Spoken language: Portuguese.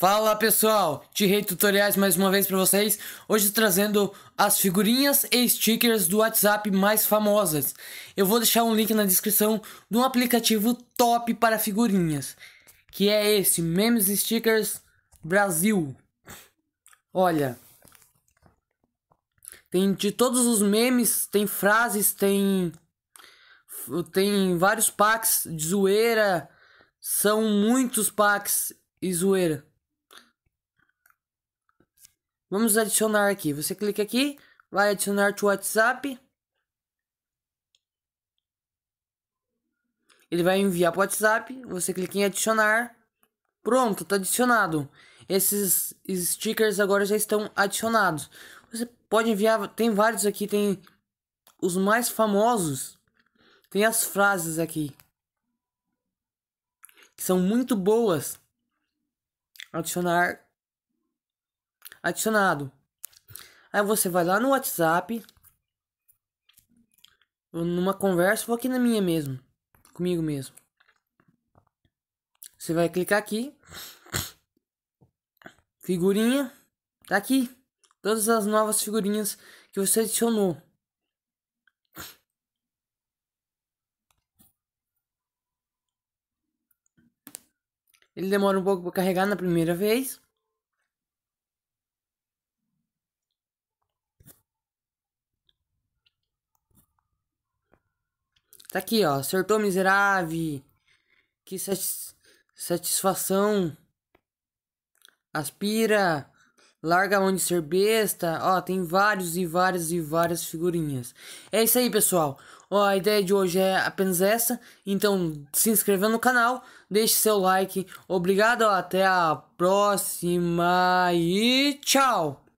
Fala pessoal, T-Rei Tutoriais mais uma vez para vocês, hoje trazendo as figurinhas e stickers do WhatsApp mais famosas. Eu vou deixar um link na descrição de um aplicativo top para figurinhas, que é esse, Memes Stickers Brasil. Olha, tem de todos os memes, tem frases, tem, tem vários packs de zoeira, são muitos packs e zoeira. Vamos adicionar aqui. Você clica aqui, vai adicionar o WhatsApp. Ele vai enviar para o WhatsApp, você clica em adicionar. Pronto, está adicionado. Esses stickers agora já estão adicionados. Você pode enviar, tem vários aqui, tem os mais famosos. Tem as frases aqui. Que são muito boas. Adicionar adicionado. Aí você vai lá no WhatsApp, numa conversa, vou aqui na minha mesmo, comigo mesmo. Você vai clicar aqui, figurinha, tá aqui, todas as novas figurinhas que você adicionou. Ele demora um pouco para carregar na primeira vez. Tá aqui, ó. Acertou miserável. Que satis satisfação. Aspira. Larga a mão de ser besta. Ó, tem vários e várias e várias figurinhas. É isso aí, pessoal. Ó, a ideia de hoje é apenas essa. Então, se inscreva no canal, deixe seu like. Obrigado, ó, até a próxima e tchau!